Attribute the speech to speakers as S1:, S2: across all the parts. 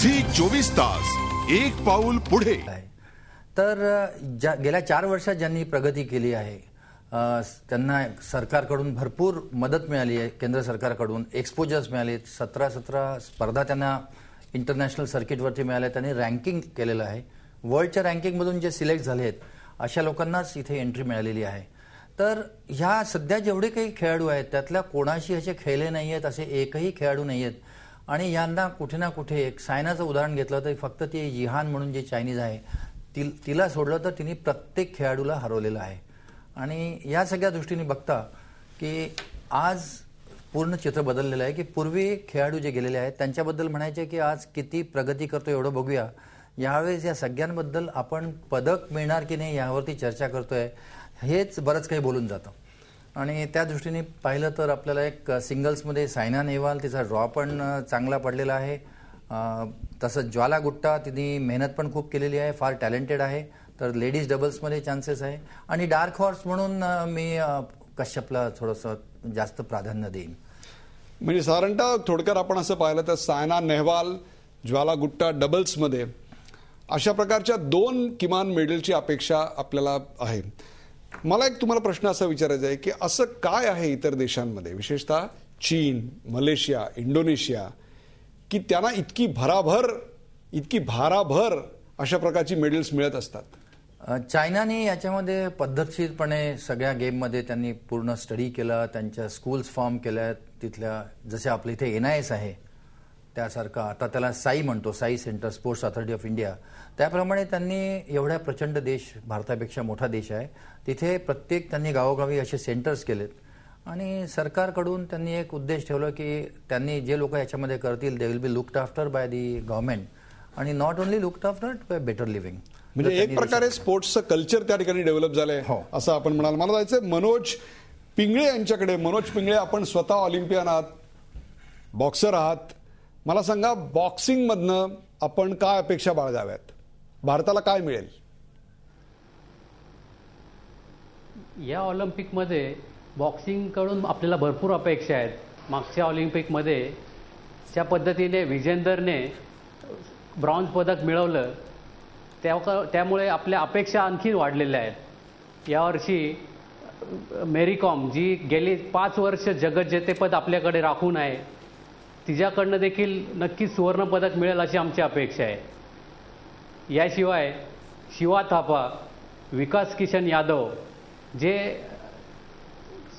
S1: Zee चोवीस तास एक पाऊल पुढे
S2: तर ज्या गेल्या चार वर्षात ज्यांनी प्रगती केली आहे त्यांना सरकारकडून भरपूर मदत मिळाली आहे केंद्र सरकारकडून एक्सपोजर्स मिळाले सतरा सतरा स्पर्धा त्यांना इंटरनॅशनल सर्किटवरती मिळाल्या त्यांनी रँकिंग केलेलं आहे वर्ल्डच्या रँकिंगमधून जे सिलेक्ट झाले आहेत अशा लोकांनाच इथे एंट्री मिळालेली आहे तर ह्या सध्या जेवढे काही खेळाडू आहेत त्यातल्या कोणाशी असे खेळले नाही आहेत असे एकही खेळाडू नाही आहेत आणि यांना कुठे ना कुठे एक सायनाचं उदाहरण घेतलं तर फक्त ती जिहान म्हणून जे चायनीज आहे ति तिला सोडलं तर तिने प्रत्येक खेळाडूला हरवलेलं आहे आणि या सगळ्या दृष्टीने बघता की आज पूर्ण चित्र बदललेलं आहे की पूर्वी खेळाडू जे गेलेले आहेत त्यांच्याबद्दल म्हणायचे की आज किती प्रगती करतो एवढं बघूया यावेळेस या सगळ्यांबद्दल आपण पदक मिळणार की नाही यावरती चर्चा करतोय हेच बरंच काही बोलून जातं आणि त्या दृष्टीने पाहिलं तर आपल्याला एक सिंगल्समध्ये सायना नेहवाल तिचा ड्रॉ पण चांगला पडलेला आहे तसंच ज्वाला गुट्टा तिने मेहनत पण खूप केलेली आहे फार टॅलेंटेड आहे तर लेडीज डबल्समध्ये चान्सेस आहे आणि डार्क हॉर्स म्हणून मी कश्यपला थोडंसं जास्त प्राधान्य देईन
S1: म्हणजे साधारणतः थोडक्यात आपण असं पाहिलं तर सायना नेहवाल ज्वाला गुट्टा डबल्समध्ये अशा प्रकारच्या दोन किमान मेडलची अपेक्षा आपल्याला आहे मला एक तुम्हाला प्रश्न असा विचारायचा आहे की असं काय आहे इतर देशांमध्ये विशेषतः चीन मलेशिया इंडोनेशिया की त्यांना इतकी भराभर
S2: इतकी भाराभर अशा प्रकारची मेडल्स मिळत असतात चायनाने याच्यामध्ये पद्धतशीरपणे सगळ्या गेममध्ये त्यांनी पूर्ण स्टडी केला त्यांच्या स्कूल्स फॉर्म केल्या तिथल्या जसे आपले इथे एन आय एस आहे त्यासारखा आता त्याला साई म्हणतो SAI centre sports authority of India त्याप्रमाणे त्यांनी एवढा प्रचंड देश भारतापेक्षा मोठा देश आहे तिथे प्रत्येक त्यांनी गावोगावी असे सेंटर्स केलेत आणि सरकारकडून त्यांनी एक उद्देश ठेवला की त्यांनी जे लोक याच्यामध्ये करतील they will be looked after by the government आणि not only looked after better living म्हणजे एक प्रकारे
S1: स्पोर्ट्सचं कल्चर त्या ठिकाणी डेव्हलप झालंय हो. असं आपण म्हणाल मला जायचं मनोज पिंगळे यांच्याकडे मनोज पिंगळे आपण स्वतः ऑलिम्पियन आहात बॉक्सर आहात मला सांगा बॉक्सिंगमधनं आपण काय अपेक्षा बाळगाव्यात भारताला काय मिळेल
S3: या ऑलिम्पिकमध्ये बॉक्सिंगकडून आपल्याला भरपूर अपेक्षा आहेत मागच्या ऑलिम्पिकमध्ये ज्या पद्धतीने विजेंदरने ब्रॉन्ज पदक मिळवलं त्या त्यामुळे आपल्या अपेक्षा आणखी वाढलेल्या आहेत यावर्षी मेरी कॉम जी गेली पाच वर्ष जेतेपद आपल्याकडे राखून आहे तिच्याकडनं देखील नक्कीच सुवर्णपदक मिळेल अशी आमची अपेक्षा आहे याशिवाय शिवा थापा विकास किशन यादव जे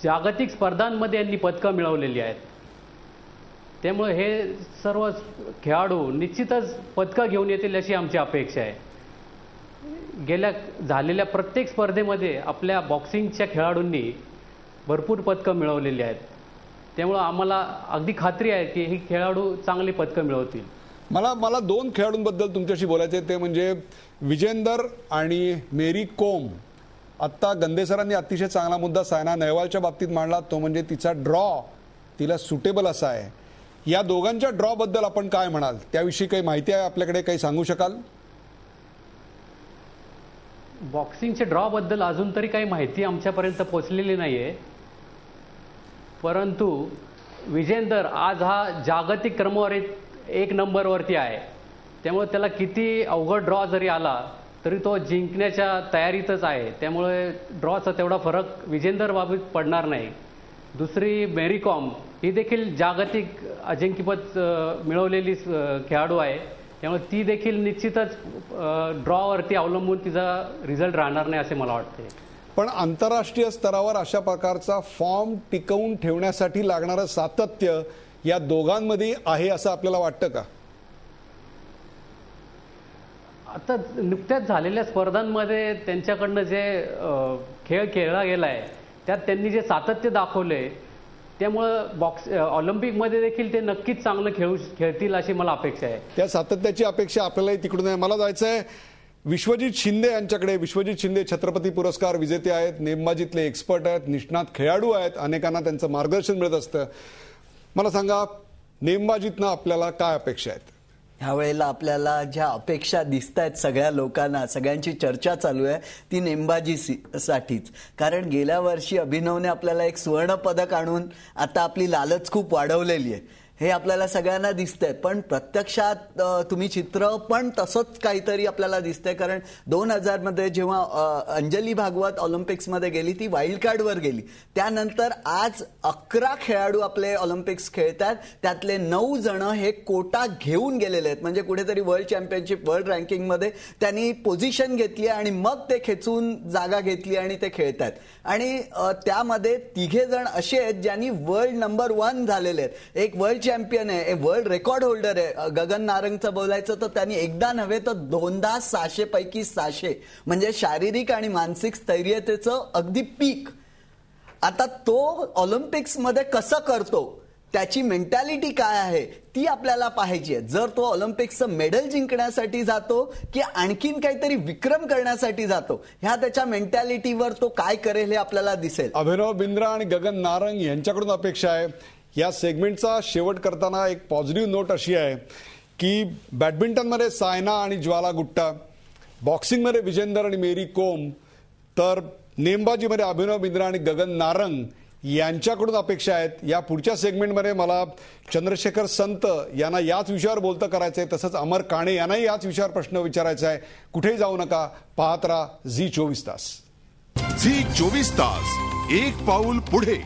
S3: जागतिक स्पर्धांमध्ये यांनी पदकं मिळवलेली आहेत त्यामुळे हे सर्व खेळाडू निश्चितच पदकं घेऊन येतील अशी आमची अपेक्षा आहे गेल्या झालेल्या प्रत्येक स्पर्धेमध्ये आपल्या बॉक्सिंगच्या खेळाडूंनी भरपूर पदकं मिळवलेली आहेत त्यामुळं आम्हाला अगदी खात्री आहे की हे खेळाडू चांगली पदकं मिळवतील मला मला
S1: दोन खेळाडूंबद्दल तुमच्याशी बोलायचे ते म्हणजे विजेंदर आणि मेरी कोम आत्ता गंदेसरांनी अतिशय चांगला मुद्दा सायना नेहवालच्या बाबतीत मांडला तो म्हणजे तिचा ड्रॉ तिला सुटेबल असा आहे या दोघांच्या ड्रॉबद्दल आपण काय म्हणाल त्याविषयी काही माहिती आहे आपल्याकडे काही सांगू शकाल
S3: बॉक्सिंगच्या ड्रॉबद्दल अजून तरी काही माहिती आमच्यापर्यंत पोचलेली नाही आहे परंतु विजेंदर आज हा जागतिक क्रमवारीत एक नंबरवरती आहे त्यामुळे त्याला किती अवघड ड्रॉ जरी आला तरी तो जिंकण्याच्या तयारीतच आहे त्यामुळे ड्रॉचा तेवढा फरक विजेंदर बाबतीत पडणार नाही दुसरी कॉम ही देखील जागतिक अजिंक्यपद मिळवलेली खेळाडू आहे त्यामुळे ती देखील निश्चितच ड्रॉवरती अवलंबून तिचा रिझल्ट राहणार नाही असे मला वाटते
S1: पण आंतरराष्ट्रीय स्तरावर अशा प्रकारचा फॉर्म टिकवून ठेवण्यासाठी लागणारं सातत्य या दोघांमध्ये आहे असं आपल्याला वाटतं का
S3: आता नुकत्याच झालेल्या स्पर्धांमध्ये त्यांच्याकडनं जे खेळ खेळला गेला आहे त्यात त्यांनी जे सातत्य दाखवले त्यामुळं बॉक्स ऑलिम्पिकमध्ये देखील ते नक्कीच चांगलं खेळू खेळतील अशी मला अपेक्षा आहे त्या
S1: सातत्याची अपेक्षा आपल्यालाही तिकडून आहे मला जायचं आहे विश्वजित शिंदे यांच्याकडे विश्वजित शिंदे छत्रपती पुरस्कार विजेते आहेत नेमबाजीतले एक्सपर्ट आहेत निष्णात खेळाडू आहेत अनेकांना त्यांचं मार्गदर्शन मिळत असतं मला सांगा नेमबाजीतनं आपल्याला काय अपेक्षा आहेत ह्या
S4: वेळेला आपल्याला ज्या अपेक्षा दिसत आहेत सगळ्या लोकांना सगळ्यांची चर्चा चालू आहे ती नेमबाजी साठीच कारण गेल्या वर्षी अभिनवने आपल्याला एक सुवर्णपदक आणून आता आपली लालच खूप वाढवलेली आहे हे आपल्याला सगळ्यांना दिसतंय पण प्रत्यक्षात तुम्ही चित्र पण तसंच काहीतरी आपल्याला दिसतंय कारण दोन हजारमध्ये जेव्हा अंजली भागवत ऑलिम्पिक्समध्ये गेली ती वाईल्ड कार्डवर गेली त्यानंतर आज अकरा खेळाडू आपले ऑलिम्पिक्स खेळतात त्यातले नऊ जण हे कोटा घेऊन गेलेले आहेत म्हणजे कुठेतरी वर्ल्ड चॅम्पियनशिप वर्ल्ड रँकिंगमध्ये त्यांनी पोझिशन घेतली आणि मग ते खेचून जागा घेतली आणि ते खेळतात आणि त्यामध्ये तिघे जण असे आहेत ज्यांनी वर्ल्ड नंबर वन झालेले आहेत एक वर्ल्ड चॅम्पियन आहे वर्ल्ड रेकॉर्ड होल्डर आहे गगन नारंगचं बोलायचं तर त्यांनी एकदा नव्हे तर दोनदा सहाशे पैकी सहाशे म्हणजे शारीरिक आणि मानसिक स्थैर्यतेचं अगदी पीक आता तो मध्ये कसं करतो त्याची मेंटॅलिटी काय आहे ती आपल्याला पाहिजे जर तो ऑलिम्पिक्सचं मेडल जिंकण्यासाठी जातो की आणखीन काहीतरी विक्रम करण्यासाठी जातो ह्या त्याच्या
S1: मेंटॅलिटीवर तो काय करेल हे आपल्याला दिसेल अभिनव बिंद्रा आणि गगन नारंग यांच्याकडून अपेक्षा आहे या सेगमेंटचा शेवट करताना एक पॉझिटिव्ह नोट अशी आहे की बॅडमिंटनमध्ये सायना आणि ज्वाला गुट्टा बॉक्सिंगमध्ये विजेंदर आणि मेरी कोम तर नेमबाजीमध्ये अभिनव बिंद्रा आणि गगन नारंग यांच्याकडून अपेक्षा आहेत या पुढच्या सेगमेंटमध्ये मला चंद्रशेखर संत यांना याच विषयावर बोलतं करायचं आहे तसंच अमर काणे यांनाही याच विषयावर प्रश्न विचारायचा आहे कुठेही जाऊ नका पाहत राहा झी चोवीस तास झी चोवीस तास एक पाऊल पुढे